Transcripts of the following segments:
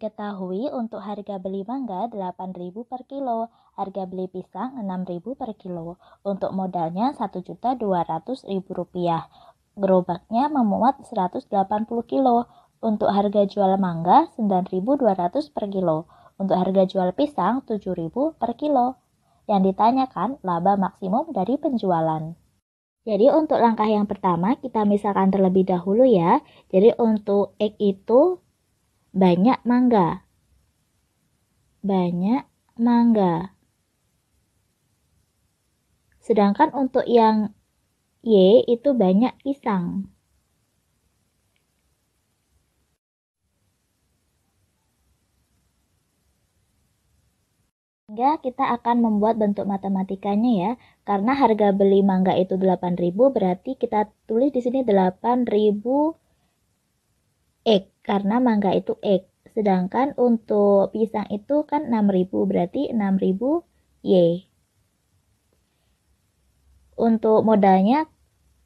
Diketahui untuk harga beli mangga 8.000 per kilo, harga beli pisang 6.000 per kilo. Untuk modalnya rp rupiah, Gerobaknya memuat 180 kilo. Untuk harga jual mangga 9.200 per kilo. Untuk harga jual pisang 7.000 per kilo. Yang ditanyakan laba maksimum dari penjualan. Jadi untuk langkah yang pertama kita misalkan terlebih dahulu ya. Jadi untuk x itu banyak mangga. Banyak mangga. Sedangkan untuk yang Y itu banyak pisang. Ya, kita akan membuat bentuk matematikanya ya. Karena harga beli mangga itu 8000 berarti kita tulis di sini 8000 X karena mangga itu X. Sedangkan untuk pisang itu kan 6000 berarti 6000 Y. Untuk modalnya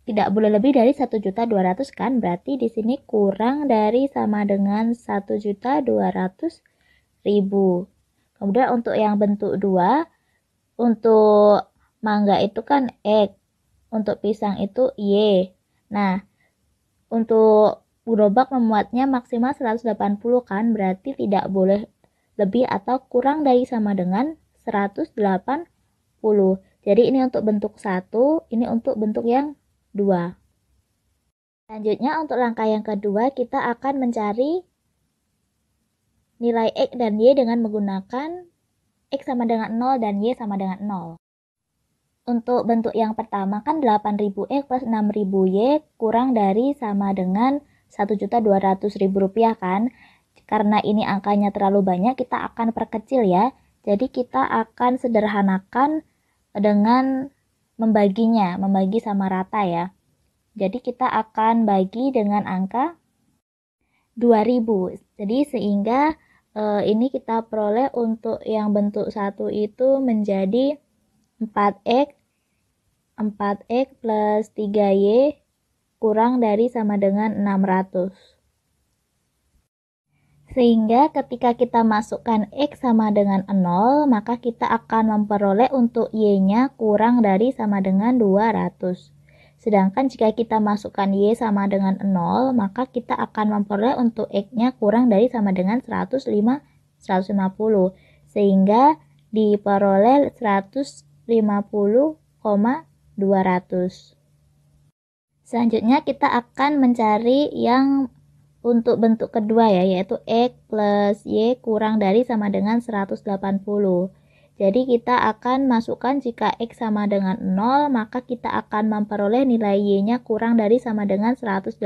tidak boleh lebih dari 1.200 kan? Berarti di sini kurang dari sama dengan ribu Kemudian untuk yang bentuk 2, untuk mangga itu kan X, untuk pisang itu Y. Nah, untuk Gerobak memuatnya maksimal 180 kan berarti tidak boleh lebih atau kurang dari sama dengan 180. Jadi ini untuk bentuk satu, ini untuk bentuk yang dua. Selanjutnya untuk langkah yang kedua kita akan mencari nilai X dan Y dengan menggunakan X sama dengan 0 dan Y sama dengan 0. Untuk bentuk yang pertama kan 8000X plus 6000Y kurang dari sama dengan rp rupiah kan. Karena ini angkanya terlalu banyak, kita akan perkecil ya. Jadi kita akan sederhanakan dengan membaginya, membagi sama rata ya. Jadi kita akan bagi dengan angka 2000. Jadi sehingga e, ini kita peroleh untuk yang bentuk satu itu menjadi 4x 4x plus 3y kurang dari sama dengan 600. Sehingga ketika kita masukkan X sama dengan 0, maka kita akan memperoleh untuk Y-nya kurang dari sama dengan 200. Sedangkan jika kita masukkan Y sama dengan 0, maka kita akan memperoleh untuk X-nya kurang dari sama dengan 105, 150. Sehingga diperoleh 150,200. Selanjutnya kita akan mencari yang untuk bentuk kedua ya, yaitu X plus Y kurang dari sama dengan 180. Jadi kita akan masukkan jika X sama dengan 0, maka kita akan memperoleh nilai Y-nya kurang dari sama dengan 180.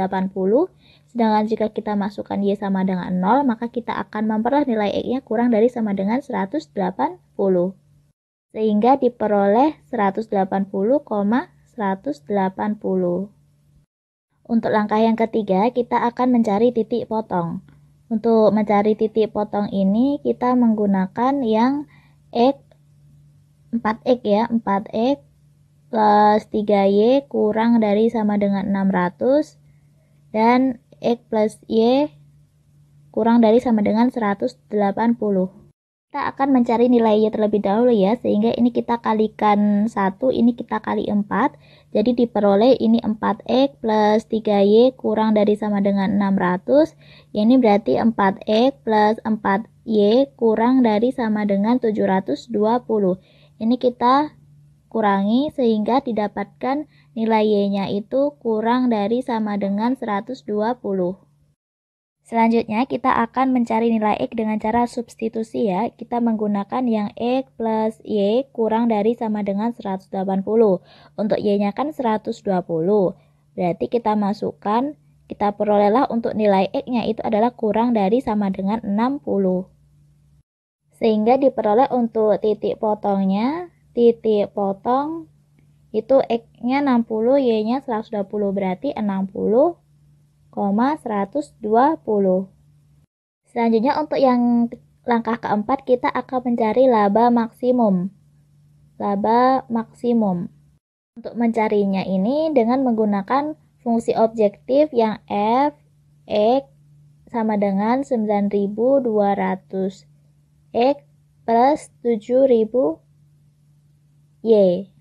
Sedangkan jika kita masukkan Y sama dengan 0, maka kita akan memperoleh nilai X-nya kurang dari sama dengan 180. Sehingga diperoleh 180,180. 180. Untuk langkah yang ketiga, kita akan mencari titik potong. Untuk mencari titik potong ini, kita menggunakan yang X, 4X ya, 4X plus 3Y kurang dari sama dengan 600 dan X plus Y kurang dari sama dengan 180 kita akan mencari nilai Y terlebih dahulu ya sehingga ini kita kalikan satu, ini kita kali 4 jadi diperoleh ini 4x plus 3y kurang dari sama dengan 600 ratus. ini berarti 4x plus 4y kurang dari sama dengan 720 ini kita kurangi sehingga didapatkan nilai y nya itu kurang dari sama dengan 120 Selanjutnya, kita akan mencari nilai X dengan cara substitusi ya. Kita menggunakan yang X plus Y kurang dari sama dengan 180. Untuk Y-nya kan 120. Berarti kita masukkan, kita perolehlah untuk nilai X-nya itu adalah kurang dari sama dengan 60. Sehingga diperoleh untuk titik potongnya, titik potong itu X-nya 60, Y-nya 120, berarti 60 120. Selanjutnya untuk yang langkah keempat kita akan mencari laba maksimum. Laba maksimum. Untuk mencarinya ini dengan menggunakan fungsi objektif yang f x sama dengan 9200 x plus 7000 y.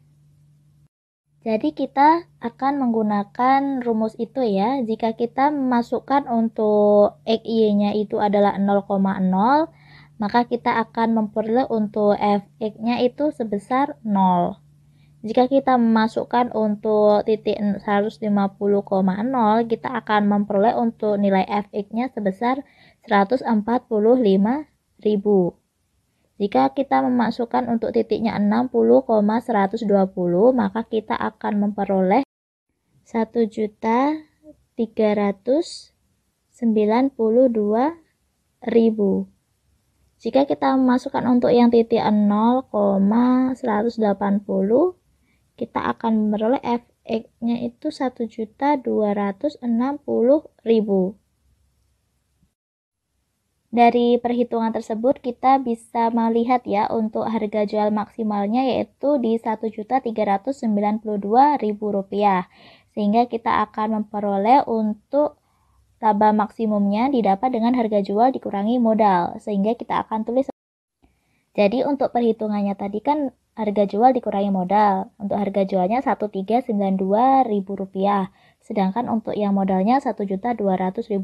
Jadi kita akan menggunakan rumus itu ya. Jika kita memasukkan untuk XY-nya itu adalah 0,0, maka kita akan memperoleh untuk fx-nya itu sebesar 0. Jika kita memasukkan untuk titik 150,0, kita akan memperoleh untuk nilai fx-nya sebesar 145.000. Jika kita memasukkan untuk titiknya 60,120, maka kita akan memperoleh 1.392.000. Jika kita memasukkan untuk yang titik 0,180, kita akan memperoleh FX-nya itu 1.260.000. Dari perhitungan tersebut kita bisa melihat ya untuk harga jual maksimalnya yaitu di Rp1.392.000 sehingga kita akan memperoleh untuk laba maksimumnya didapat dengan harga jual dikurangi modal sehingga kita akan tulis jadi untuk perhitungannya tadi kan harga jual dikurangi modal untuk harga jualnya Rp1.392.000 Sedangkan untuk yang modalnya Rp1.200.000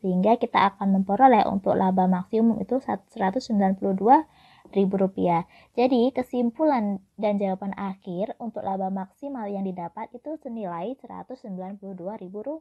sehingga kita akan memperoleh untuk laba maksimum itu Rp192.000. Jadi kesimpulan dan jawaban akhir untuk laba maksimal yang didapat itu senilai Rp192.000.